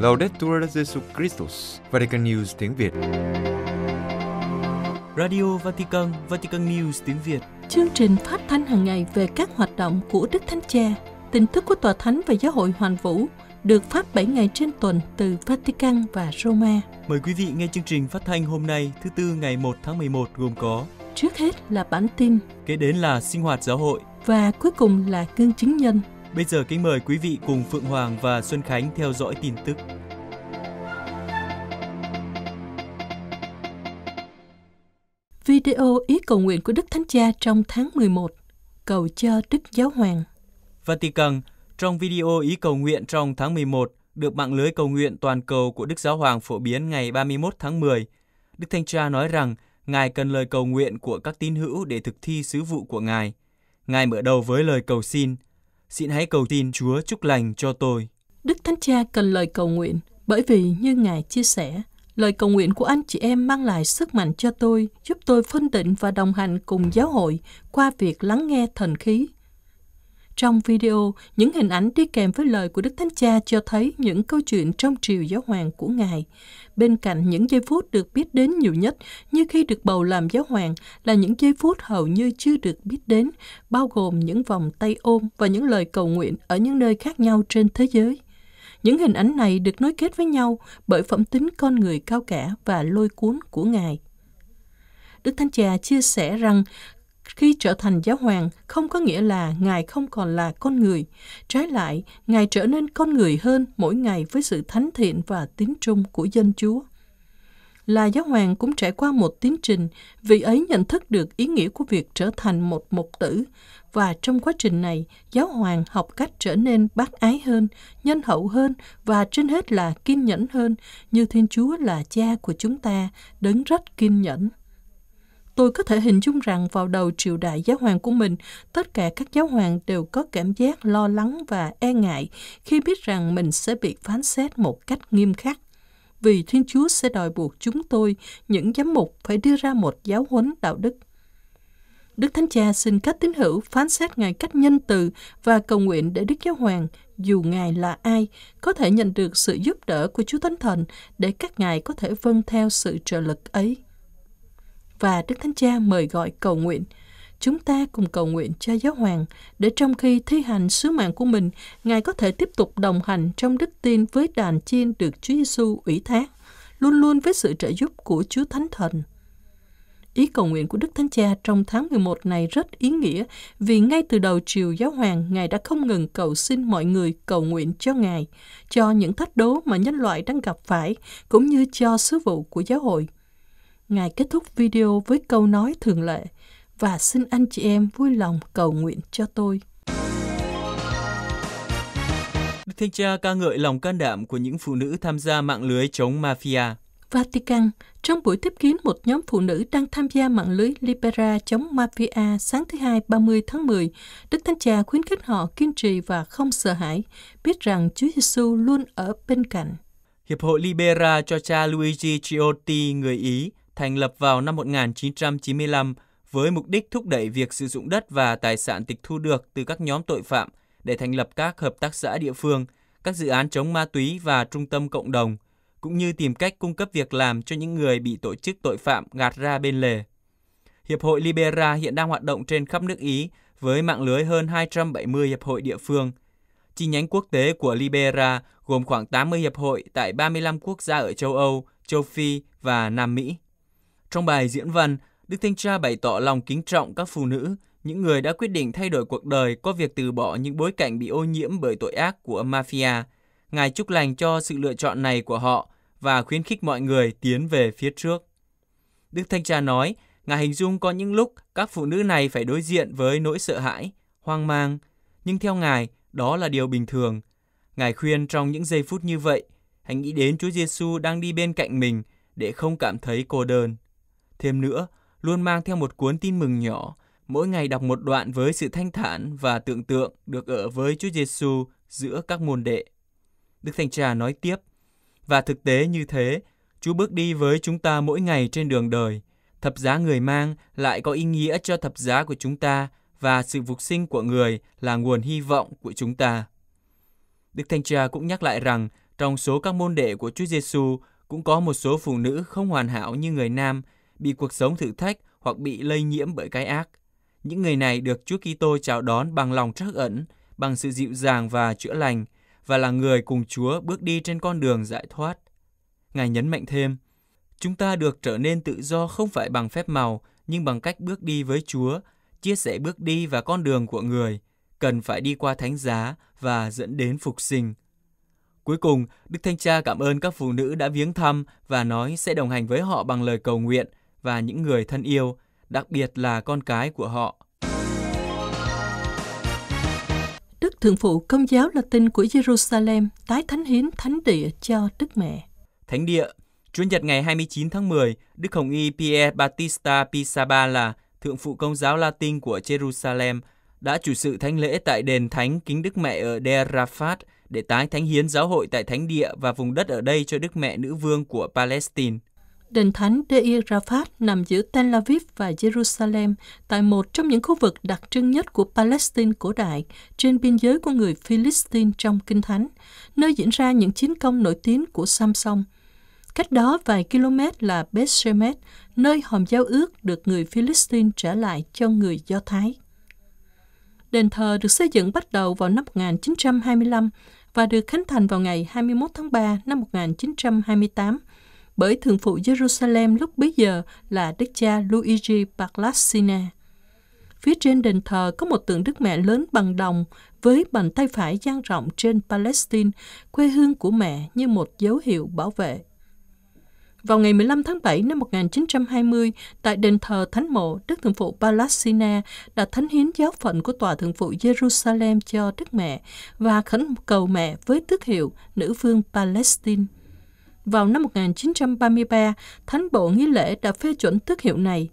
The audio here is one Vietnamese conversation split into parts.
Laudetur Jesu Christus, Vatican News tiếng Việt. Radio Vatican, Vatican News tiếng Việt. Chương trình phát thanh hàng ngày về các hoạt động của Đức Thánh Cha, tin tức của Tòa Thánh và Giáo hội Hoàn Vũ được phát 7 ngày trên tuần từ Vatican và Roma. Mời quý vị nghe chương trình phát thanh hôm nay thứ tư ngày 1 tháng 11 gồm có Trước hết là bản tin, kế đến là sinh hoạt giáo hội, và cuối cùng là cương chính nhân. Bây giờ kính mời quý vị cùng Phượng Hoàng và Xuân Khánh theo dõi tin tức. Video ý cầu nguyện của Đức Thánh Cha trong tháng 11, cầu cho Đức Giáo Hoàng. Vatican, trong video ý cầu nguyện trong tháng 11, được mạng lưới cầu nguyện toàn cầu của Đức Giáo Hoàng phổ biến ngày 31 tháng 10, Đức Thánh Cha nói rằng Ngài cần lời cầu nguyện của các tín hữu để thực thi sứ vụ của Ngài – Ngài mở đầu với lời cầu xin, xin hãy cầu tin Chúa chúc lành cho tôi. Đức Thánh Cha cần lời cầu nguyện, bởi vì như Ngài chia sẻ, lời cầu nguyện của anh chị em mang lại sức mạnh cho tôi, giúp tôi phân định và đồng hành cùng giáo hội qua việc lắng nghe thần khí trong video, những hình ảnh đi kèm với lời của Đức Thánh Cha cho thấy những câu chuyện trong triều giáo hoàng của Ngài. Bên cạnh những giây phút được biết đến nhiều nhất như khi được bầu làm giáo hoàng là những giây phút hầu như chưa được biết đến, bao gồm những vòng tay ôm và những lời cầu nguyện ở những nơi khác nhau trên thế giới. Những hình ảnh này được nối kết với nhau bởi phẩm tính con người cao cả và lôi cuốn của Ngài. Đức Thánh Cha chia sẻ rằng khi trở thành giáo hoàng không có nghĩa là ngài không còn là con người trái lại ngài trở nên con người hơn mỗi ngày với sự thánh thiện và tín trung của dân chúa là giáo hoàng cũng trải qua một tiến trình vì ấy nhận thức được ý nghĩa của việc trở thành một mục tử và trong quá trình này giáo hoàng học cách trở nên bác ái hơn nhân hậu hơn và trên hết là kiên nhẫn hơn như thiên chúa là cha của chúng ta đấng rất kiên nhẫn Tôi có thể hình dung rằng vào đầu triều đại giáo hoàng của mình, tất cả các giáo hoàng đều có cảm giác lo lắng và e ngại khi biết rằng mình sẽ bị phán xét một cách nghiêm khắc vì Thiên Chúa sẽ đòi buộc chúng tôi, những giám mục, phải đưa ra một giáo huấn đạo đức. Đức Thánh Cha xin các tín hữu phán xét Ngài cách nhân từ và cầu nguyện để Đức Giáo Hoàng, dù Ngài là ai, có thể nhận được sự giúp đỡ của Chúa Thánh Thần để các Ngài có thể vâng theo sự trợ lực ấy và Đức Thánh Cha mời gọi cầu nguyện. Chúng ta cùng cầu nguyện cho Giáo Hoàng để trong khi thi hành sứ mạng của mình, Ngài có thể tiếp tục đồng hành trong đức tin với đàn chiên được Chúa Giêsu ủy thác, luôn luôn với sự trợ giúp của Chúa Thánh Thần. Ý cầu nguyện của Đức Thánh Cha trong tháng 11 này rất ý nghĩa vì ngay từ đầu triều giáo hoàng, Ngài đã không ngừng cầu xin mọi người cầu nguyện cho Ngài, cho những thách đố mà nhân loại đang gặp phải, cũng như cho sứ vụ của giáo hội. Ngài kết thúc video với câu nói thường lệ và xin anh chị em vui lòng cầu nguyện cho tôi. Đức Thánh Cha ca ngợi lòng can đảm của những phụ nữ tham gia mạng lưới chống mafia. Vatican, trong buổi tiếp kiến một nhóm phụ nữ đang tham gia mạng lưới Libera chống mafia sáng thứ Hai 30 tháng 10, Đức Thánh Cha khuyến khích họ kiên trì và không sợ hãi, biết rằng Chúa Giêsu luôn ở bên cạnh. Hiệp hội Libera cho cha Luigi Ciotti, người Ý, thành lập vào năm 1995 với mục đích thúc đẩy việc sử dụng đất và tài sản tịch thu được từ các nhóm tội phạm để thành lập các hợp tác xã địa phương, các dự án chống ma túy và trung tâm cộng đồng, cũng như tìm cách cung cấp việc làm cho những người bị tổ chức tội phạm gạt ra bên lề. Hiệp hội Libera hiện đang hoạt động trên khắp nước Ý với mạng lưới hơn 270 hiệp hội địa phương. Chi nhánh quốc tế của Libera gồm khoảng 80 hiệp hội tại 35 quốc gia ở châu Âu, châu Phi và Nam Mỹ. Trong bài diễn văn, Đức Thanh Cha bày tỏ lòng kính trọng các phụ nữ, những người đã quyết định thay đổi cuộc đời qua việc từ bỏ những bối cảnh bị ô nhiễm bởi tội ác của mafia. Ngài chúc lành cho sự lựa chọn này của họ và khuyến khích mọi người tiến về phía trước. Đức Thanh Cha nói, Ngài hình dung có những lúc các phụ nữ này phải đối diện với nỗi sợ hãi, hoang mang, nhưng theo Ngài, đó là điều bình thường. Ngài khuyên trong những giây phút như vậy, hãy nghĩ đến Chúa Giêsu đang đi bên cạnh mình để không cảm thấy cô đơn. Thêm nữa, luôn mang theo một cuốn tin mừng nhỏ, mỗi ngày đọc một đoạn với sự thanh thản và tưởng tượng được ở với Chúa Giêsu giữa các môn đệ. Đức Thánh Cha nói tiếp, và thực tế như thế, Chúa bước đi với chúng ta mỗi ngày trên đường đời. Thập giá người mang lại có ý nghĩa cho thập giá của chúng ta và sự phục sinh của người là nguồn hy vọng của chúng ta. Đức Thánh Cha cũng nhắc lại rằng trong số các môn đệ của Chúa Giêsu cũng có một số phụ nữ không hoàn hảo như người nam bị cuộc sống thử thách hoặc bị lây nhiễm bởi cái ác. Những người này được Chúa Kitô chào đón bằng lòng trắc ẩn, bằng sự dịu dàng và chữa lành và là người cùng Chúa bước đi trên con đường giải thoát. Ngài nhấn mạnh thêm, chúng ta được trở nên tự do không phải bằng phép màu, nhưng bằng cách bước đi với Chúa, chia sẻ bước đi và con đường của người, cần phải đi qua thánh giá và dẫn đến phục sinh. Cuối cùng, Đức Thanh Cha cảm ơn các phụ nữ đã viếng thăm và nói sẽ đồng hành với họ bằng lời cầu nguyện – và những người thân yêu, đặc biệt là con cái của họ. Đức Thượng Phụ Công giáo Latin của Jerusalem tái thánh hiến thánh địa cho Đức Mẹ. Thánh địa, Chủ nhật ngày 29 tháng 10, Đức Hồng Y Pierre Battista Pisabala, Thượng Phụ Công giáo Latin của Jerusalem đã chủ sự thánh lễ tại đền thánh Kính Đức Mẹ ở Der Rafat để tái thánh hiến giáo hội tại thánh địa và vùng đất ở đây cho Đức Mẹ Nữ Vương của Palestine. Đền thánh Deir Rafat nằm giữa Tel Aviv và Jerusalem, tại một trong những khu vực đặc trưng nhất của Palestine cổ đại, trên biên giới của người Philistine trong Kinh Thánh, nơi diễn ra những chiến công nổi tiếng của Samson. Cách đó vài km là Bethshemesh, nơi hòm giao ước được người Philistine trả lại cho người Do Thái. Đền thờ được xây dựng bắt đầu vào năm 1925 và được khánh thành vào ngày 21 tháng 3 năm 1928 bởi thượng phụ Jerusalem lúc bấy giờ là đức cha Luigi Palassina. Phía trên đền thờ có một tượng Đức Mẹ lớn bằng đồng với bàn tay phải dang rộng trên Palestine, quê hương của mẹ như một dấu hiệu bảo vệ. Vào ngày 15 tháng 7 năm 1920, tại đền thờ Thánh Mộ, Đức Thượng phụ Palassina đã thánh hiến giáo phận của Tòa Thượng phụ Jerusalem cho Đức Mẹ và khẩn cầu mẹ với tước hiệu Nữ vương Palestine. Vào năm 1933, Thánh bộ Nghi lễ đã phê chuẩn tước hiệu này.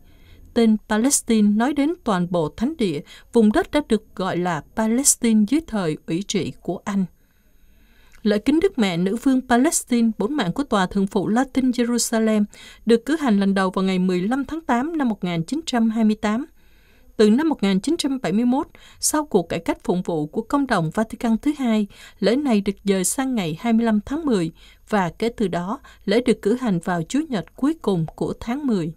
Tên Palestine nói đến toàn bộ thánh địa, vùng đất đã được gọi là Palestine dưới thời ủy trị của Anh. Lễ kính Đức Mẹ Nữ Vương Palestine, bốn mạng của Tòa Thượng phụ Latin Jerusalem, được cử hành lần đầu vào ngày 15 tháng 8 năm 1928 từ năm 1971, sau cuộc cải cách phụng vụ của công đồng Vatican thứ hai, lễ này được dời sang ngày 25 tháng 10 và kể từ đó lễ được cử hành vào Chủ nhật cuối cùng của tháng 10.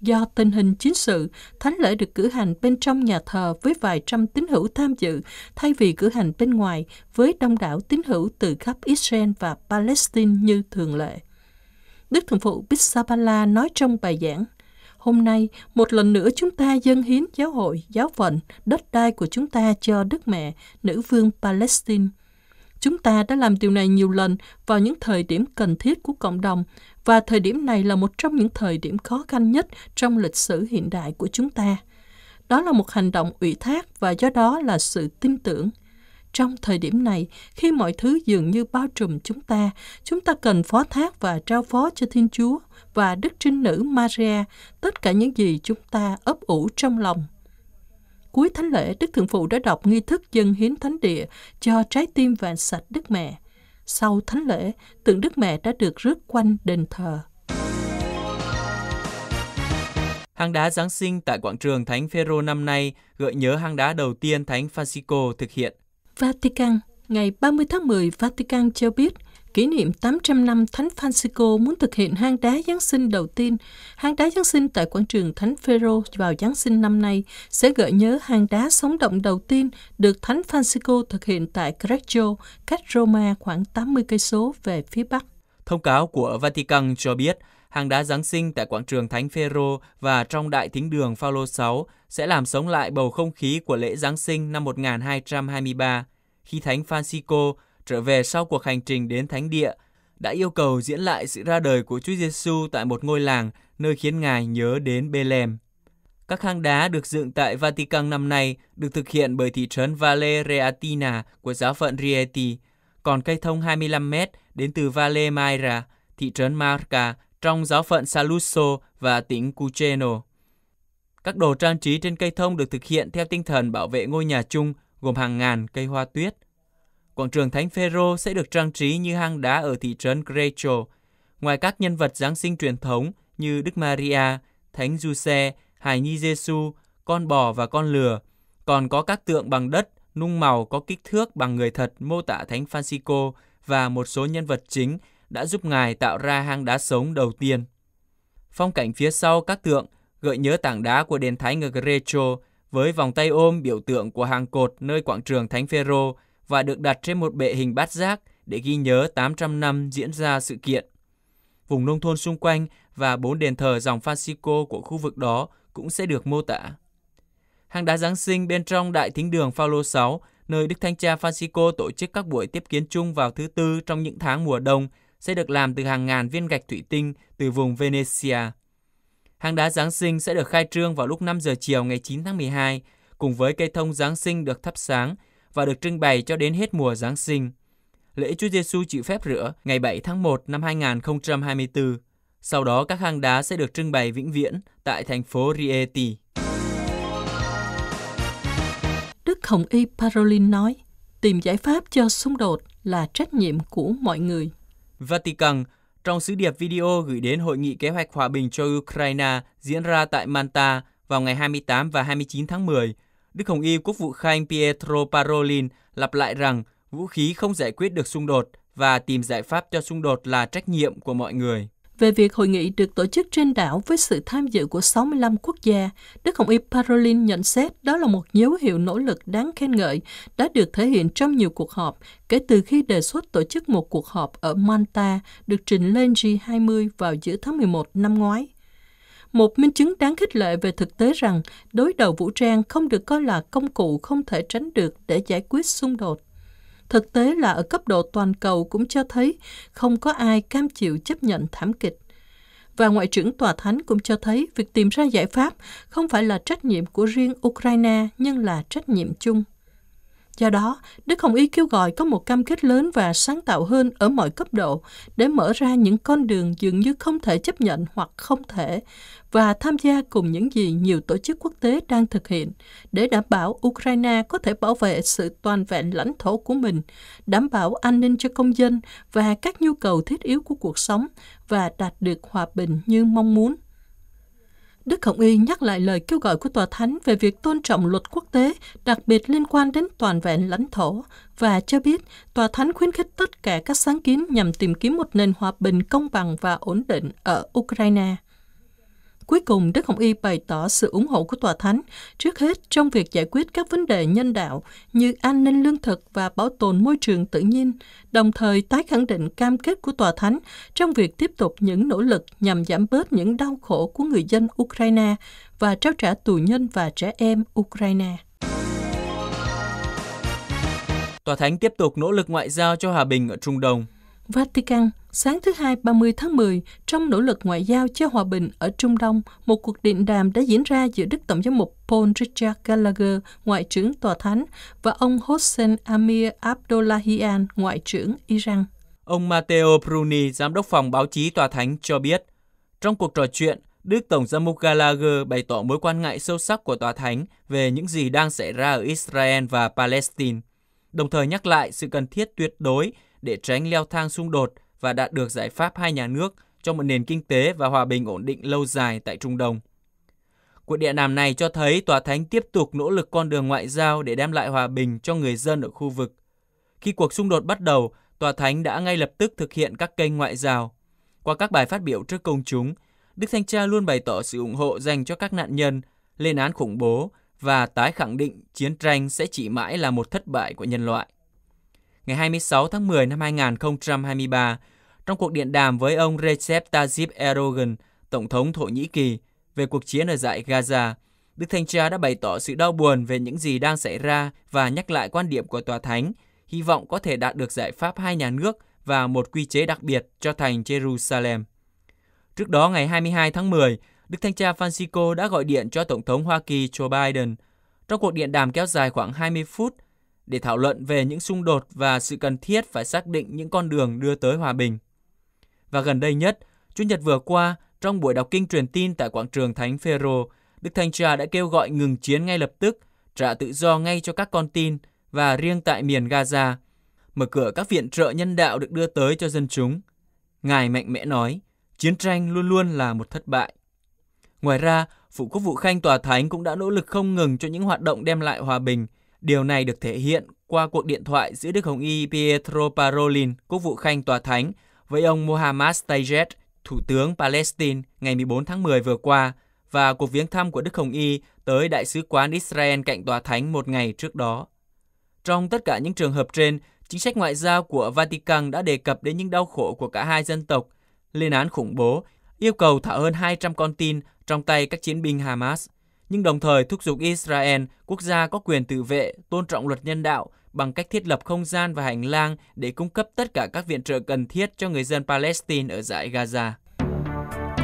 Do tình hình chính sự, thánh lễ được cử hành bên trong nhà thờ với vài trăm tín hữu tham dự, thay vì cử hành bên ngoài với đông đảo tín hữu từ khắp Israel và Palestine như thường lệ. Đức Thượng phụ Bissabala nói trong bài giảng – Hôm nay, một lần nữa chúng ta dâng hiến giáo hội, giáo phận, đất đai của chúng ta cho Đức Mẹ, nữ vương Palestine. Chúng ta đã làm điều này nhiều lần vào những thời điểm cần thiết của cộng đồng và thời điểm này là một trong những thời điểm khó khăn nhất trong lịch sử hiện đại của chúng ta. Đó là một hành động ủy thác và do đó là sự tin tưởng. Trong thời điểm này, khi mọi thứ dường như bao trùm chúng ta, chúng ta cần phó thác và trao phó cho Thiên Chúa và Đức Trinh Nữ Maria tất cả những gì chúng ta ấp ủ trong lòng. Cuối thánh lễ, Đức Thượng Phụ đã đọc nghi thức dân hiến thánh địa cho trái tim vàng sạch Đức Mẹ. Sau thánh lễ, tượng Đức Mẹ đã được rước quanh đền thờ. Hang đá Giáng sinh tại quảng trường Thánh Phaero năm nay gợi nhớ hang đá đầu tiên Thánh Francisco thực hiện Vatican Ngày 30 tháng 10, Vatican cho biết kỷ niệm 800 năm Thánh Francisco muốn thực hiện hang đá Giáng sinh đầu tiên. Hang đá Giáng sinh tại quảng trường Thánh Phaero vào Giáng sinh năm nay sẽ gợi nhớ hang đá sống động đầu tiên được Thánh Francisco thực hiện tại Correggio, cách Roma khoảng 80 cây số về phía bắc. Thông cáo của Vatican cho biết, hang đá Giáng sinh tại quảng trường Thánh Phaero và trong đại thính đường Phaolô 6 sẽ làm sống lại bầu không khí của lễ Giáng sinh năm 1223 khi Thánh Francisco trở về sau cuộc hành trình đến Thánh Địa, đã yêu cầu diễn lại sự ra đời của Chúa Giêsu tại một ngôi làng nơi khiến Ngài nhớ đến Bethlehem. Các hang đá được dựng tại Vatican năm nay được thực hiện bởi thị trấn Valeriatina của giáo phận Rieti, còn cây thông 25 mét đến từ Valle Maira, thị trấn Marca trong giáo phận Saluzzo và tỉnh Cuceno. Các đồ trang trí trên cây thông được thực hiện theo tinh thần bảo vệ ngôi nhà chung gồm hàng ngàn cây hoa tuyết. Quảng trường Thánh Phaero sẽ được trang trí như hang đá ở thị trấn Greco. Ngoài các nhân vật Giáng sinh truyền thống như Đức Maria, Thánh Giuse, Hài Nhi Giêsu, con bò và con lừa, còn có các tượng bằng đất, nung màu có kích thước bằng người thật mô tả Thánh Francisco và một số nhân vật chính đã giúp ngài tạo ra hang đá sống đầu tiên. Phong cảnh phía sau các tượng gợi nhớ tảng đá của đền thánh ở Greco với vòng tay ôm biểu tượng của hàng cột nơi quảng trường Thánh Phaero và được đặt trên một bệ hình bát giác để ghi nhớ 800 năm diễn ra sự kiện. Vùng nông thôn xung quanh và bốn đền thờ dòng Francisco của khu vực đó cũng sẽ được mô tả. Hang đá Giáng sinh bên trong Đại Thính đường Phaolô 6, nơi Đức Thánh Cha Francisco tổ chức các buổi tiếp kiến chung vào thứ Tư trong những tháng mùa đông, sẽ được làm từ hàng ngàn viên gạch thủy tinh từ vùng Venezia. Hang đá Giáng sinh sẽ được khai trương vào lúc 5 giờ chiều ngày 9 tháng 12, cùng với cây thông Giáng sinh được thắp sáng và được trưng bày cho đến hết mùa Giáng sinh. Lễ Chúa Giêsu chịu phép rửa ngày 7 tháng 1 năm 2024. Sau đó các hang đá sẽ được trưng bày vĩnh viễn tại thành phố Rieti. Đức Hồng Y Parolin nói, tìm giải pháp cho xung đột là trách nhiệm của mọi người. Vatican trong sứ điệp video gửi đến Hội nghị Kế hoạch Hòa bình cho Ukraine diễn ra tại manta vào ngày 28 và 29 tháng 10, Đức Hồng Y Quốc vụ Khanh Pietro Parolin lặp lại rằng vũ khí không giải quyết được xung đột và tìm giải pháp cho xung đột là trách nhiệm của mọi người về việc hội nghị được tổ chức trên đảo với sự tham dự của 65 quốc gia, Đức Hồng Y Parolin nhận xét đó là một dấu hiệu nỗ lực đáng khen ngợi đã được thể hiện trong nhiều cuộc họp kể từ khi đề xuất tổ chức một cuộc họp ở manta được trình lên G20 vào giữa tháng 11 năm ngoái một minh chứng đáng khích lệ về thực tế rằng đối đầu vũ trang không được coi là công cụ không thể tránh được để giải quyết xung đột Thực tế là ở cấp độ toàn cầu cũng cho thấy không có ai cam chịu chấp nhận thảm kịch. Và Ngoại trưởng Tòa Thánh cũng cho thấy việc tìm ra giải pháp không phải là trách nhiệm của riêng Ukraine nhưng là trách nhiệm chung. Do đó, Đức Hồng Y kêu gọi có một cam kết lớn và sáng tạo hơn ở mọi cấp độ để mở ra những con đường dường như không thể chấp nhận hoặc không thể và tham gia cùng những gì nhiều tổ chức quốc tế đang thực hiện để đảm bảo Ukraine có thể bảo vệ sự toàn vẹn lãnh thổ của mình, đảm bảo an ninh cho công dân và các nhu cầu thiết yếu của cuộc sống và đạt được hòa bình như mong muốn. Đức Hồng Y nhắc lại lời kêu gọi của Tòa Thánh về việc tôn trọng luật quốc tế, đặc biệt liên quan đến toàn vẹn lãnh thổ, và cho biết Tòa Thánh khuyến khích tất cả các sáng kiến nhằm tìm kiếm một nền hòa bình công bằng và ổn định ở Ukraine. Cuối cùng, Đức Hồng Y bày tỏ sự ủng hộ của Tòa Thánh, trước hết trong việc giải quyết các vấn đề nhân đạo như an ninh lương thực và bảo tồn môi trường tự nhiên, đồng thời tái khẳng định cam kết của Tòa Thánh trong việc tiếp tục những nỗ lực nhằm giảm bớt những đau khổ của người dân Ukraine và trao trả tù nhân và trẻ em Ukraine. Tòa Thánh tiếp tục nỗ lực ngoại giao cho hòa bình ở Trung Đông. Vatican Sáng thứ Hai 30 tháng 10, trong nỗ lực ngoại giao cho hòa bình ở Trung Đông, một cuộc điện đàm đã diễn ra giữa Đức Tổng giám mục Paul Richard Gallagher, Ngoại trưởng Tòa Thánh, và ông Hossein Amir Abdullahian, Ngoại trưởng Iran. Ông Matteo Bruni, Giám đốc phòng báo chí Tòa Thánh, cho biết, trong cuộc trò chuyện, Đức Tổng giám mục Gallagher bày tỏ mối quan ngại sâu sắc của Tòa Thánh về những gì đang xảy ra ở Israel và Palestine, đồng thời nhắc lại sự cần thiết tuyệt đối để tránh leo thang xung đột – và đạt được giải pháp hai nhà nước cho một nền kinh tế và hòa bình ổn định lâu dài tại Trung Đông. Cuộc địa đàm này cho thấy Tòa Thánh tiếp tục nỗ lực con đường ngoại giao để đem lại hòa bình cho người dân ở khu vực. Khi cuộc xung đột bắt đầu, Tòa Thánh đã ngay lập tức thực hiện các kênh ngoại giao. Qua các bài phát biểu trước công chúng, Đức Thanh Cha luôn bày tỏ sự ủng hộ dành cho các nạn nhân, lên án khủng bố và tái khẳng định chiến tranh sẽ chỉ mãi là một thất bại của nhân loại ngày 26 tháng 10 năm 2023 trong cuộc điện đàm với ông Recep Tayyip Erdogan, Tổng thống Thổ Nhĩ Kỳ, về cuộc chiến ở dãy Gaza. Đức Thanh Cha đã bày tỏ sự đau buồn về những gì đang xảy ra và nhắc lại quan điểm của Tòa Thánh, hy vọng có thể đạt được giải pháp hai nhà nước và một quy chế đặc biệt cho thành Jerusalem. Trước đó, ngày 22 tháng 10, Đức Thanh Cha Francisco đã gọi điện cho Tổng thống Hoa Kỳ Joe Biden. Trong cuộc điện đàm kéo dài khoảng 20 phút, để thảo luận về những xung đột và sự cần thiết phải xác định những con đường đưa tới hòa bình. Và gần đây nhất, Chủ nhật vừa qua, trong buổi đọc kinh truyền tin tại quảng trường Thánh Phaero, Đức Thanh Cha đã kêu gọi ngừng chiến ngay lập tức, trả tự do ngay cho các con tin và riêng tại miền Gaza, mở cửa các viện trợ nhân đạo được đưa tới cho dân chúng. Ngài mạnh mẽ nói, chiến tranh luôn luôn là một thất bại. Ngoài ra, Phụ Quốc vụ Khanh Tòa Thánh cũng đã nỗ lực không ngừng cho những hoạt động đem lại hòa bình – Điều này được thể hiện qua cuộc điện thoại giữa Đức Hồng Y Pietro Parolin, quốc vụ khanh tòa thánh, với ông Mohammad Tayyip, thủ tướng Palestine ngày 14 tháng 10 vừa qua và cuộc viếng thăm của Đức Hồng Y tới Đại sứ quán Israel cạnh tòa thánh một ngày trước đó. Trong tất cả những trường hợp trên, chính sách ngoại giao của Vatican đã đề cập đến những đau khổ của cả hai dân tộc, lên án khủng bố, yêu cầu thả hơn 200 con tin trong tay các chiến binh Hamas – nhưng đồng thời thúc giục Israel, quốc gia có quyền tự vệ, tôn trọng luật nhân đạo bằng cách thiết lập không gian và hành lang để cung cấp tất cả các viện trợ cần thiết cho người dân Palestine ở giải Gaza.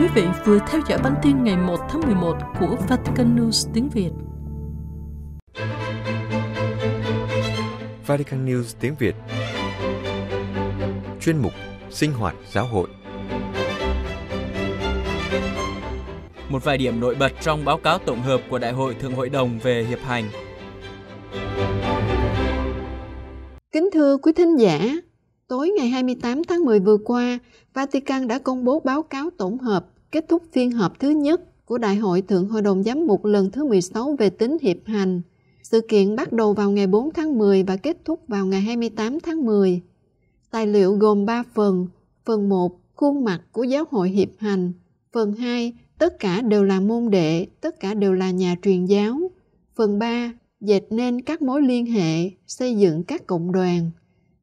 Quý vị vừa theo dõi bản tin ngày 1 tháng 11 của Vatican News tiếng Việt. Vatican News tiếng Việt Chuyên mục Sinh hoạt giáo hội một vài điểm nổi bật trong báo cáo tổng hợp của Đại hội Thượng hội đồng về hiệp hành. Kính thưa quý thính giả, tối ngày 28 tháng 10 vừa qua, Vatican đã công bố báo cáo tổng hợp kết thúc phiên họp thứ nhất của Đại hội Thượng Hội đồng Giám mục lần thứ 16 về tính hiệp hành. Sự kiện bắt đầu vào ngày 4 tháng 10 và kết thúc vào ngày 28 tháng 10. Tài liệu gồm 3 phần. Phần 1, khuôn mặt của giáo hội hiệp hành. Phần 2, tất cả đều là môn đệ, tất cả đều là nhà truyền giáo. Phần 3. Dệt nên các mối liên hệ, xây dựng các cộng đoàn.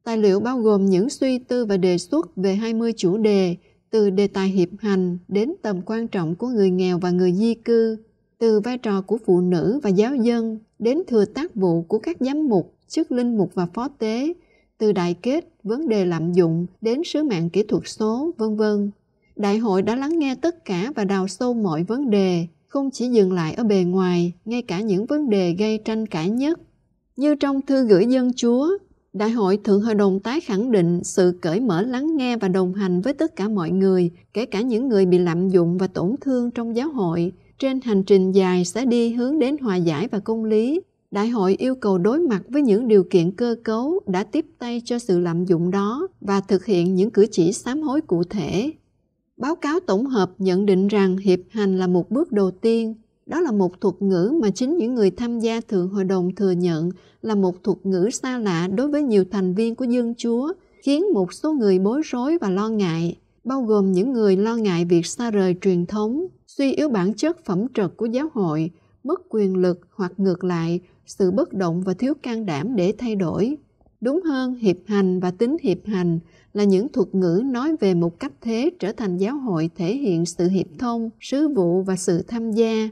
Tài liệu bao gồm những suy tư và đề xuất về 20 chủ đề, từ đề tài hiệp hành đến tầm quan trọng của người nghèo và người di cư, từ vai trò của phụ nữ và giáo dân đến thừa tác vụ của các giám mục, chức linh mục và phó tế, từ đại kết, vấn đề lạm dụng đến sứ mạng kỹ thuật số, vân vân. Đại hội đã lắng nghe tất cả và đào sâu mọi vấn đề, không chỉ dừng lại ở bề ngoài, ngay cả những vấn đề gây tranh cãi nhất. Như trong thư gửi dân chúa, Đại hội Thượng Hội đồng tái khẳng định sự cởi mở lắng nghe và đồng hành với tất cả mọi người, kể cả những người bị lạm dụng và tổn thương trong giáo hội, trên hành trình dài sẽ đi hướng đến hòa giải và công lý. Đại hội yêu cầu đối mặt với những điều kiện cơ cấu đã tiếp tay cho sự lạm dụng đó và thực hiện những cử chỉ sám hối cụ thể Báo cáo tổng hợp nhận định rằng hiệp hành là một bước đầu tiên. Đó là một thuật ngữ mà chính những người tham gia Thượng Hội đồng thừa nhận là một thuật ngữ xa lạ đối với nhiều thành viên của dân chúa, khiến một số người bối rối và lo ngại, bao gồm những người lo ngại việc xa rời truyền thống, suy yếu bản chất phẩm trật của giáo hội, mất quyền lực hoặc ngược lại, sự bất động và thiếu can đảm để thay đổi. Đúng hơn, hiệp hành và tính hiệp hành là những thuật ngữ nói về một cách thế trở thành giáo hội thể hiện sự hiệp thông, sứ vụ và sự tham gia.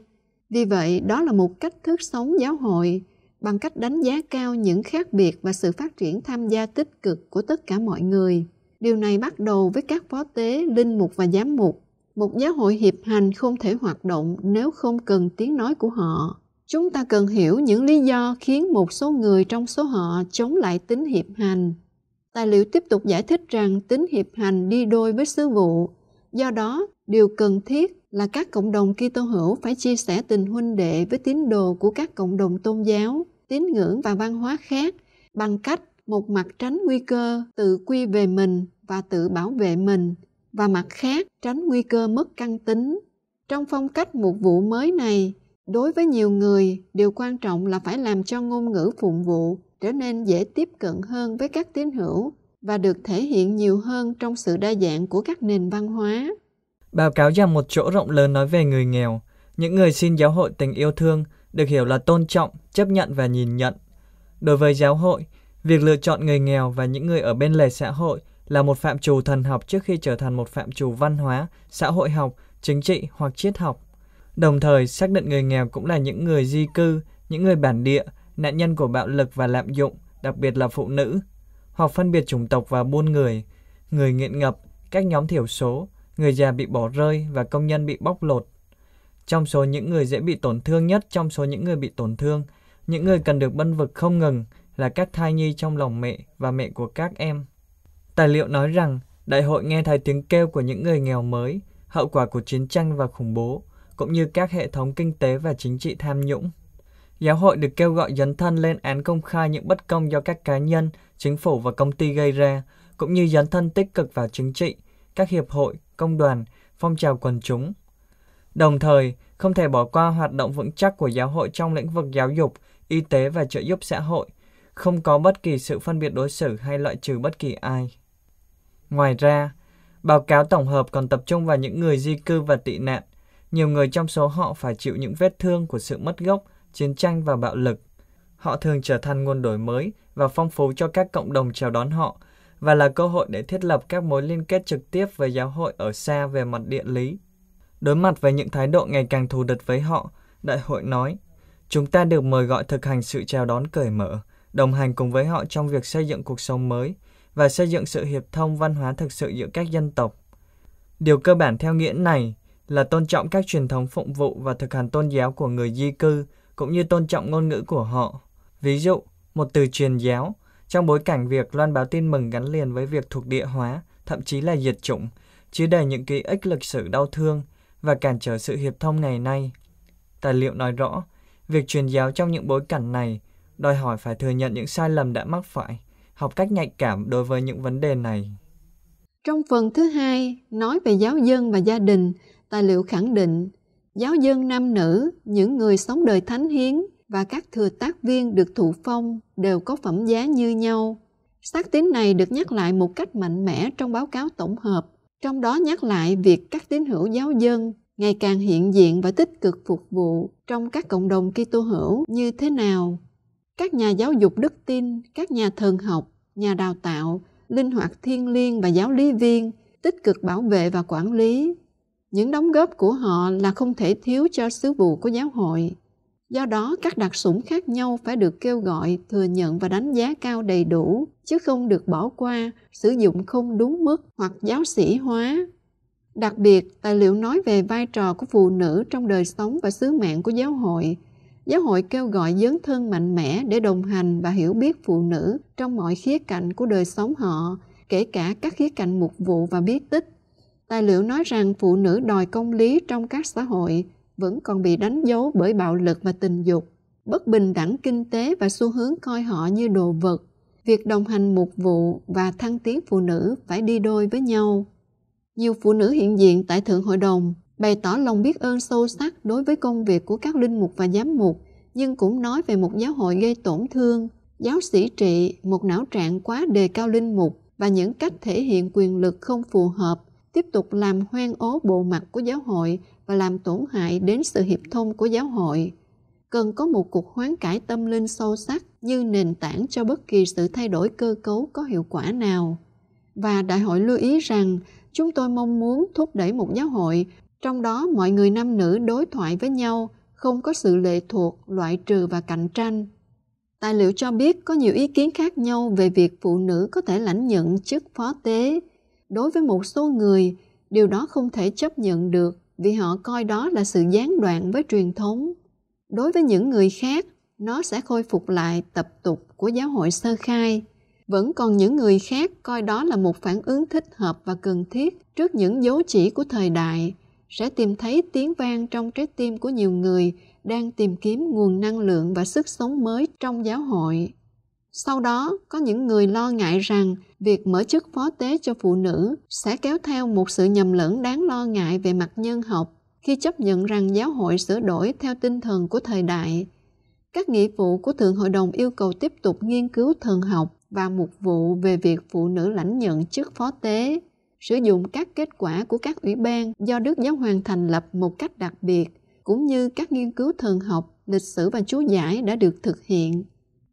Vì vậy, đó là một cách thức sống giáo hội bằng cách đánh giá cao những khác biệt và sự phát triển tham gia tích cực của tất cả mọi người. Điều này bắt đầu với các phó tế, linh mục và giám mục. Một giáo hội hiệp hành không thể hoạt động nếu không cần tiếng nói của họ chúng ta cần hiểu những lý do khiến một số người trong số họ chống lại tính hiệp hành. Tài liệu tiếp tục giải thích rằng tính hiệp hành đi đôi với sứ vụ, do đó điều cần thiết là các cộng đồng Kitô hữu phải chia sẻ tình huynh đệ với tín đồ của các cộng đồng tôn giáo, tín ngưỡng và văn hóa khác bằng cách một mặt tránh nguy cơ tự quy về mình và tự bảo vệ mình và mặt khác tránh nguy cơ mất căn tính. Trong phong cách một vụ mới này, đối với nhiều người điều quan trọng là phải làm cho ngôn ngữ phụng vụ trở nên dễ tiếp cận hơn với các tín hữu và được thể hiện nhiều hơn trong sự đa dạng của các nền văn hóa báo cáo rằng một chỗ rộng lớn nói về người nghèo những người xin giáo hội tình yêu thương được hiểu là tôn trọng chấp nhận và nhìn nhận đối với giáo hội việc lựa chọn người nghèo và những người ở bên lề xã hội là một phạm trù thần học trước khi trở thành một phạm trù văn hóa xã hội học chính trị hoặc triết học Đồng thời, xác định người nghèo cũng là những người di cư, những người bản địa, nạn nhân của bạo lực và lạm dụng, đặc biệt là phụ nữ, hoặc phân biệt chủng tộc và buôn người, người nghiện ngập, các nhóm thiểu số, người già bị bỏ rơi và công nhân bị bóc lột. Trong số những người dễ bị tổn thương nhất trong số những người bị tổn thương, những người cần được bân vực không ngừng là các thai nhi trong lòng mẹ và mẹ của các em. Tài liệu nói rằng, đại hội nghe thấy tiếng kêu của những người nghèo mới, hậu quả của chiến tranh và khủng bố, cũng như các hệ thống kinh tế và chính trị tham nhũng. Giáo hội được kêu gọi dấn thân lên án công khai những bất công do các cá nhân, chính phủ và công ty gây ra, cũng như dấn thân tích cực vào chính trị, các hiệp hội, công đoàn, phong trào quần chúng. Đồng thời, không thể bỏ qua hoạt động vững chắc của giáo hội trong lĩnh vực giáo dục, y tế và trợ giúp xã hội, không có bất kỳ sự phân biệt đối xử hay loại trừ bất kỳ ai. Ngoài ra, báo cáo tổng hợp còn tập trung vào những người di cư và tị nạn, nhiều người trong số họ phải chịu những vết thương của sự mất gốc, chiến tranh và bạo lực. Họ thường trở thành nguồn đổi mới và phong phú cho các cộng đồng chào đón họ và là cơ hội để thiết lập các mối liên kết trực tiếp với giáo hội ở xa về mặt địa lý. Đối mặt với những thái độ ngày càng thù địch với họ, đại hội nói, chúng ta được mời gọi thực hành sự chào đón cởi mở, đồng hành cùng với họ trong việc xây dựng cuộc sống mới và xây dựng sự hiệp thông văn hóa thực sự giữa các dân tộc. Điều cơ bản theo nghĩa này là tôn trọng các truyền thống phụng vụ và thực hành tôn giáo của người di cư, cũng như tôn trọng ngôn ngữ của họ. Ví dụ, một từ truyền giáo, trong bối cảnh việc loan báo tin mừng gắn liền với việc thuộc địa hóa, thậm chí là diệt chủng, chứa đầy những ký ức lịch sử đau thương và cản trở sự hiệp thông ngày nay. Tài liệu nói rõ, việc truyền giáo trong những bối cảnh này đòi hỏi phải thừa nhận những sai lầm đã mắc phải, học cách nhạy cảm đối với những vấn đề này. Trong phần thứ hai, nói về giáo dân và gia đình, tài liệu khẳng định giáo dân nam nữ, những người sống đời thánh hiến và các thừa tác viên được thụ phong đều có phẩm giá như nhau. Xác tín này được nhắc lại một cách mạnh mẽ trong báo cáo tổng hợp, trong đó nhắc lại việc các tín hữu giáo dân ngày càng hiện diện và tích cực phục vụ trong các cộng đồng Kitô hữu như thế nào. Các nhà giáo dục đức tin, các nhà thần học, nhà đào tạo, linh hoạt thiên liêng và giáo lý viên tích cực bảo vệ và quản lý những đóng góp của họ là không thể thiếu cho sứ vụ của giáo hội. Do đó, các đặc sủng khác nhau phải được kêu gọi, thừa nhận và đánh giá cao đầy đủ, chứ không được bỏ qua, sử dụng không đúng mức hoặc giáo sĩ hóa. Đặc biệt, tài liệu nói về vai trò của phụ nữ trong đời sống và sứ mạng của giáo hội. Giáo hội kêu gọi dấn thân mạnh mẽ để đồng hành và hiểu biết phụ nữ trong mọi khía cạnh của đời sống họ, kể cả các khía cạnh mục vụ và biết tích tài liệu nói rằng phụ nữ đòi công lý trong các xã hội vẫn còn bị đánh dấu bởi bạo lực và tình dục, bất bình đẳng kinh tế và xu hướng coi họ như đồ vật. Việc đồng hành mục vụ và thăng tiến phụ nữ phải đi đôi với nhau. Nhiều phụ nữ hiện diện tại Thượng Hội đồng bày tỏ lòng biết ơn sâu sắc đối với công việc của các linh mục và giám mục, nhưng cũng nói về một giáo hội gây tổn thương, giáo sĩ trị, một não trạng quá đề cao linh mục và những cách thể hiện quyền lực không phù hợp tiếp tục làm hoang ố bộ mặt của giáo hội và làm tổn hại đến sự hiệp thông của giáo hội cần có một cuộc hoán cải tâm linh sâu sắc như nền tảng cho bất kỳ sự thay đổi cơ cấu có hiệu quả nào và đại hội lưu ý rằng chúng tôi mong muốn thúc đẩy một giáo hội trong đó mọi người nam nữ đối thoại với nhau không có sự lệ thuộc loại trừ và cạnh tranh tài liệu cho biết có nhiều ý kiến khác nhau về việc phụ nữ có thể lãnh nhận chức phó tế đối với một số người điều đó không thể chấp nhận được vì họ coi đó là sự gián đoạn với truyền thống đối với những người khác nó sẽ khôi phục lại tập tục của giáo hội sơ khai vẫn còn những người khác coi đó là một phản ứng thích hợp và cần thiết trước những dấu chỉ của thời đại sẽ tìm thấy tiếng vang trong trái tim của nhiều người đang tìm kiếm nguồn năng lượng và sức sống mới trong giáo hội sau đó, có những người lo ngại rằng việc mở chức phó tế cho phụ nữ sẽ kéo theo một sự nhầm lẫn đáng lo ngại về mặt nhân học khi chấp nhận rằng giáo hội sửa đổi theo tinh thần của thời đại. Các nghĩa vụ của Thượng Hội đồng yêu cầu tiếp tục nghiên cứu thần học và mục vụ về việc phụ nữ lãnh nhận chức phó tế, sử dụng các kết quả của các ủy ban do Đức Giáo Hoàng thành lập một cách đặc biệt, cũng như các nghiên cứu thần học, lịch sử và chú giải đã được thực hiện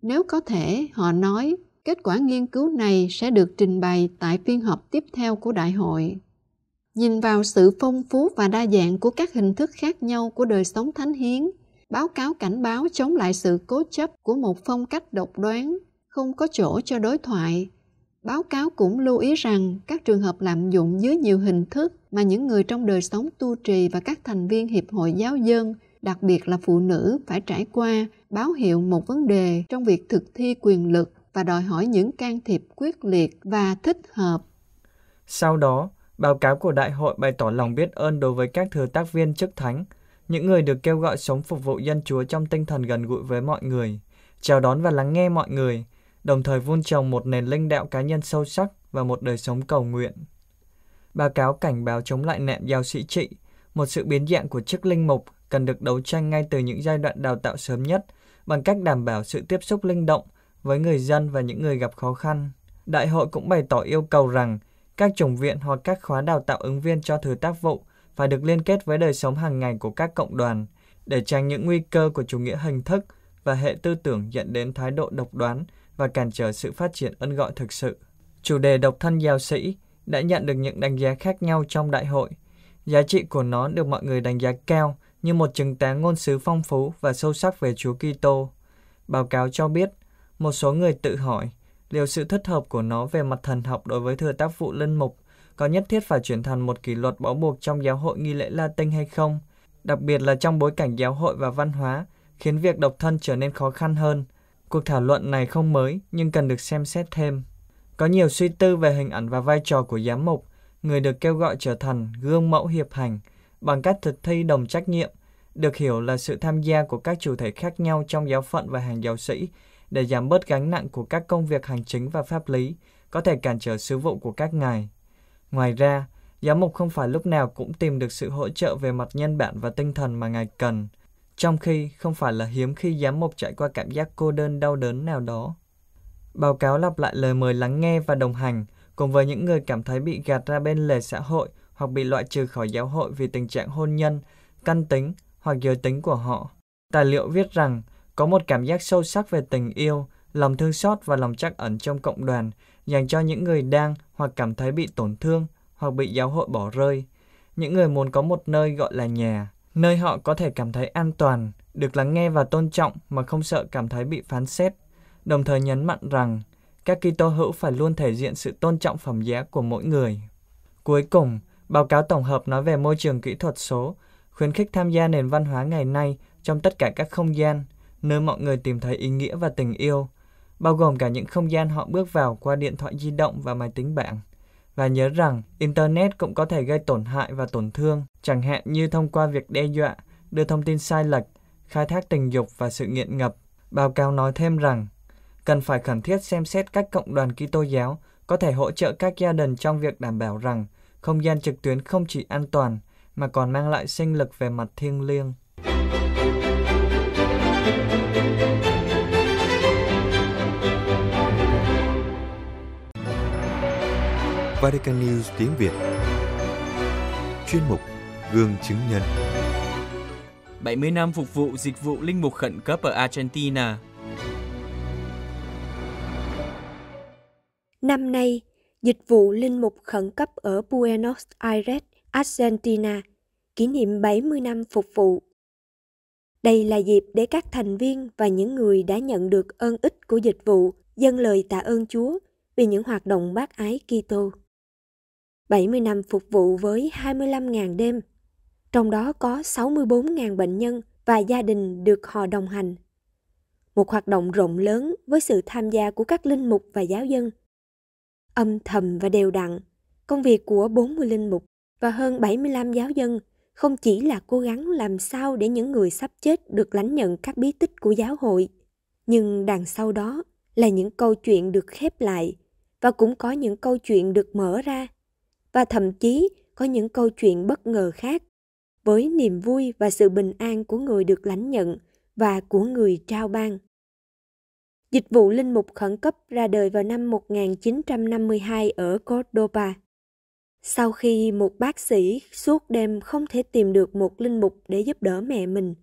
nếu có thể, họ nói kết quả nghiên cứu này sẽ được trình bày tại phiên họp tiếp theo của đại hội. Nhìn vào sự phong phú và đa dạng của các hình thức khác nhau của đời sống thánh hiến, báo cáo cảnh báo chống lại sự cố chấp của một phong cách độc đoán, không có chỗ cho đối thoại. Báo cáo cũng lưu ý rằng các trường hợp lạm dụng dưới nhiều hình thức mà những người trong đời sống tu trì và các thành viên Hiệp hội Giáo dân đặc biệt là phụ nữ phải trải qua báo hiệu một vấn đề trong việc thực thi quyền lực và đòi hỏi những can thiệp quyết liệt và thích hợp. Sau đó, báo cáo của đại hội bày tỏ lòng biết ơn đối với các thừa tác viên chức thánh, những người được kêu gọi sống phục vụ dân Chúa trong tinh thần gần gũi với mọi người, chào đón và lắng nghe mọi người, đồng thời vun trồng một nền linh đạo cá nhân sâu sắc và một đời sống cầu nguyện. Báo cáo cảnh báo chống lại nạn giao sĩ trị, một sự biến dạng của chức linh mục cần được đấu tranh ngay từ những giai đoạn đào tạo sớm nhất bằng cách đảm bảo sự tiếp xúc linh động với người dân và những người gặp khó khăn. Đại hội cũng bày tỏ yêu cầu rằng các chủng viện hoặc các khóa đào tạo ứng viên cho thứ tác vụ phải được liên kết với đời sống hàng ngày của các cộng đoàn để tránh những nguy cơ của chủ nghĩa hình thức và hệ tư tưởng dẫn đến thái độ độc đoán và cản trở sự phát triển ân gọi thực sự. Chủ đề độc thân giáo sĩ đã nhận được những đánh giá khác nhau trong đại hội. Giá trị của nó được mọi người đánh giá cao như một chứng tá ngôn sứ phong phú và sâu sắc về Chúa Kitô. Báo cáo cho biết, một số người tự hỏi liệu sự thất hợp của nó về mặt thần học đối với thừa tác vụ linh mục có nhất thiết phải chuyển thành một kỷ luật bó buộc trong giáo hội nghi lễ Latin hay không, đặc biệt là trong bối cảnh giáo hội và văn hóa, khiến việc độc thân trở nên khó khăn hơn. Cuộc thảo luận này không mới, nhưng cần được xem xét thêm. Có nhiều suy tư về hình ảnh và vai trò của giám mục, người được kêu gọi trở thành gương mẫu hiệp hành, bằng cách thực thi đồng trách nhiệm, được hiểu là sự tham gia của các chủ thể khác nhau trong giáo phận và hàng giáo sĩ để giảm bớt gánh nặng của các công việc hành chính và pháp lý, có thể cản trở sứ vụ của các ngài. Ngoài ra, giám mục không phải lúc nào cũng tìm được sự hỗ trợ về mặt nhân bản và tinh thần mà ngài cần, trong khi không phải là hiếm khi giám mục trải qua cảm giác cô đơn đau đớn nào đó. Báo cáo lặp lại lời mời lắng nghe và đồng hành cùng với những người cảm thấy bị gạt ra bên lề xã hội hoặc bị loại trừ khỏi giáo hội vì tình trạng hôn nhân, căn tính hoặc giới tính của họ. Tài liệu viết rằng có một cảm giác sâu sắc về tình yêu, lòng thương xót và lòng trắc ẩn trong cộng đoàn dành cho những người đang hoặc cảm thấy bị tổn thương hoặc bị giáo hội bỏ rơi. Những người muốn có một nơi gọi là nhà, nơi họ có thể cảm thấy an toàn, được lắng nghe và tôn trọng mà không sợ cảm thấy bị phán xét. Đồng thời nhấn mạnh rằng các Kitô hữu phải luôn thể hiện sự tôn trọng phẩm giá của mỗi người. Cuối cùng, Báo cáo tổng hợp nói về môi trường kỹ thuật số, khuyến khích tham gia nền văn hóa ngày nay trong tất cả các không gian, nơi mọi người tìm thấy ý nghĩa và tình yêu, bao gồm cả những không gian họ bước vào qua điện thoại di động và máy tính bảng. Và nhớ rằng, Internet cũng có thể gây tổn hại và tổn thương, chẳng hạn như thông qua việc đe dọa, đưa thông tin sai lệch, khai thác tình dục và sự nghiện ngập. Báo cáo nói thêm rằng, cần phải khẩn thiết xem xét cách cộng đoàn Kitô giáo có thể hỗ trợ các gia đình trong việc đảm bảo rằng không gian trực tuyến không chỉ an toàn mà còn mang lại sinh lực về mặt thiêng liêng. Vatican News tiếng Việt Chuyên mục Gương chứng nhân 70 năm phục vụ dịch vụ linh mục khẩn cấp ở Argentina Năm nay, dịch vụ linh mục khẩn cấp ở Buenos Aires, Argentina, kỷ niệm 70 năm phục vụ. Đây là dịp để các thành viên và những người đã nhận được ơn ích của dịch vụ dâng lời tạ ơn Chúa vì những hoạt động bác ái Kitô. 70 năm phục vụ với 25.000 đêm, trong đó có 64.000 bệnh nhân và gia đình được họ đồng hành. Một hoạt động rộng lớn với sự tham gia của các linh mục và giáo dân âm thầm và đều đặn. Công việc của 40 linh mục và hơn 75 giáo dân không chỉ là cố gắng làm sao để những người sắp chết được lãnh nhận các bí tích của giáo hội, nhưng đằng sau đó là những câu chuyện được khép lại và cũng có những câu chuyện được mở ra và thậm chí có những câu chuyện bất ngờ khác với niềm vui và sự bình an của người được lãnh nhận và của người trao ban. Dịch vụ linh mục khẩn cấp ra đời vào năm 1952 ở Cordoba. Sau khi một bác sĩ suốt đêm không thể tìm được một linh mục để giúp đỡ mẹ mình.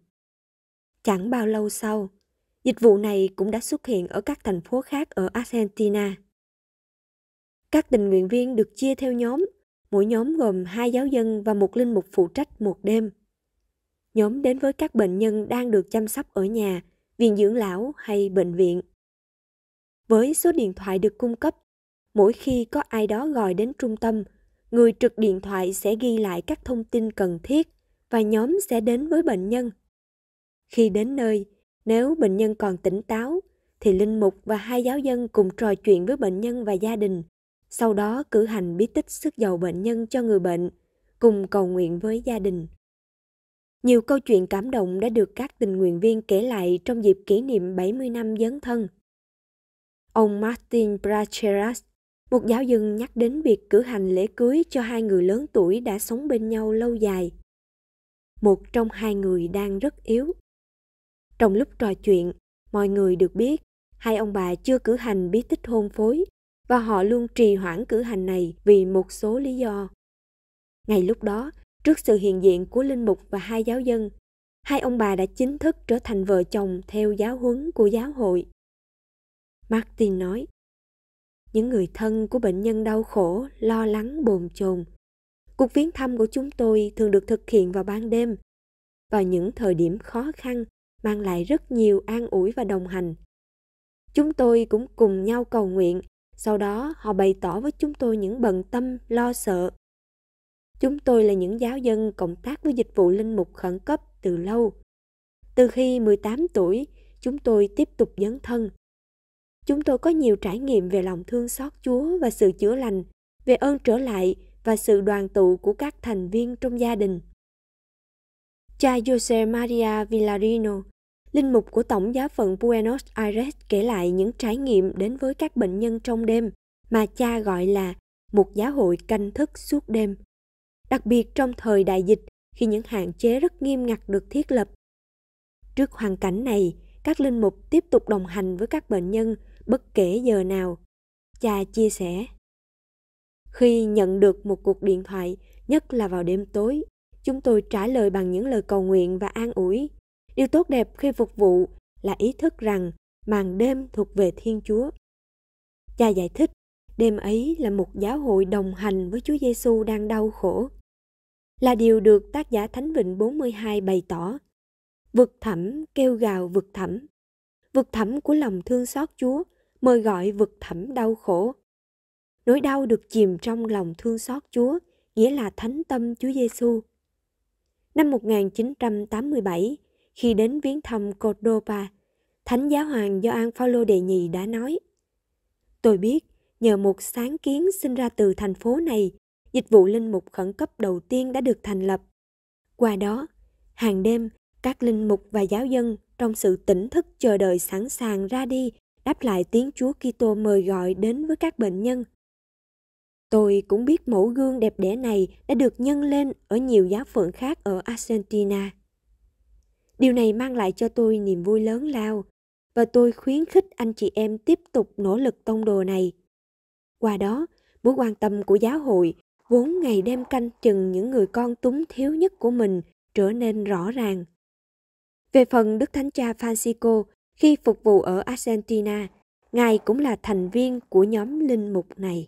Chẳng bao lâu sau, dịch vụ này cũng đã xuất hiện ở các thành phố khác ở Argentina. Các tình nguyện viên được chia theo nhóm, mỗi nhóm gồm hai giáo dân và một linh mục phụ trách một đêm. Nhóm đến với các bệnh nhân đang được chăm sóc ở nhà, viện dưỡng lão hay bệnh viện với số điện thoại được cung cấp. Mỗi khi có ai đó gọi đến trung tâm, người trực điện thoại sẽ ghi lại các thông tin cần thiết và nhóm sẽ đến với bệnh nhân. Khi đến nơi, nếu bệnh nhân còn tỉnh táo thì linh mục và hai giáo dân cùng trò chuyện với bệnh nhân và gia đình, sau đó cử hành bí tích sức dầu bệnh nhân cho người bệnh, cùng cầu nguyện với gia đình. Nhiều câu chuyện cảm động đã được các tình nguyện viên kể lại trong dịp kỷ niệm 70 năm dấn thân. Ông Martin Bracheras, một giáo dân nhắc đến việc cử hành lễ cưới cho hai người lớn tuổi đã sống bên nhau lâu dài. Một trong hai người đang rất yếu. Trong lúc trò chuyện, mọi người được biết hai ông bà chưa cử hành bí tích hôn phối và họ luôn trì hoãn cử hành này vì một số lý do. Ngay lúc đó, trước sự hiện diện của linh mục và hai giáo dân, hai ông bà đã chính thức trở thành vợ chồng theo giáo huấn của giáo hội. Martin nói. Những người thân của bệnh nhân đau khổ, lo lắng, bồn chồn. Cuộc viếng thăm của chúng tôi thường được thực hiện vào ban đêm, vào những thời điểm khó khăn, mang lại rất nhiều an ủi và đồng hành. Chúng tôi cũng cùng nhau cầu nguyện, sau đó họ bày tỏ với chúng tôi những bận tâm, lo sợ. Chúng tôi là những giáo dân cộng tác với dịch vụ linh mục khẩn cấp từ lâu. Từ khi 18 tuổi, chúng tôi tiếp tục dấn thân chúng tôi có nhiều trải nghiệm về lòng thương xót Chúa và sự chữa lành, về ơn trở lại và sự đoàn tụ của các thành viên trong gia đình. Cha Jose Maria Villarino, linh mục của Tổng giáo phận Buenos Aires kể lại những trải nghiệm đến với các bệnh nhân trong đêm mà cha gọi là một giáo hội canh thức suốt đêm. Đặc biệt trong thời đại dịch, khi những hạn chế rất nghiêm ngặt được thiết lập. Trước hoàn cảnh này, các linh mục tiếp tục đồng hành với các bệnh nhân bất kể giờ nào. Cha chia sẻ. Khi nhận được một cuộc điện thoại, nhất là vào đêm tối, chúng tôi trả lời bằng những lời cầu nguyện và an ủi. Điều tốt đẹp khi phục vụ là ý thức rằng màn đêm thuộc về Thiên Chúa. Cha giải thích, đêm ấy là một giáo hội đồng hành với Chúa Giêsu đang đau khổ. Là điều được tác giả Thánh Vịnh 42 bày tỏ. Vực thẳm kêu gào vực thẳm. Vực thẳm của lòng thương xót Chúa – mời gọi vực thẳm đau khổ. Nỗi đau được chìm trong lòng thương xót Chúa, nghĩa là thánh tâm Chúa Giêsu. Năm 1987, khi đến viếng thăm Cordoba, Thánh Giáo Hoàng Gioan Phaolô đệ nhì đã nói: Tôi biết nhờ một sáng kiến sinh ra từ thành phố này, dịch vụ linh mục khẩn cấp đầu tiên đã được thành lập. Qua đó, hàng đêm, các linh mục và giáo dân trong sự tỉnh thức chờ đợi sẵn sàng ra đi đáp lại tiếng Chúa Kitô mời gọi đến với các bệnh nhân. Tôi cũng biết mẫu gương đẹp đẽ này đã được nhân lên ở nhiều giáo phận khác ở Argentina. Điều này mang lại cho tôi niềm vui lớn lao và tôi khuyến khích anh chị em tiếp tục nỗ lực tông đồ này. Qua đó, mối quan tâm của giáo hội vốn ngày đêm canh chừng những người con túng thiếu nhất của mình trở nên rõ ràng. Về phần Đức Thánh Cha Francisco khi phục vụ ở Argentina, Ngài cũng là thành viên của nhóm linh mục này.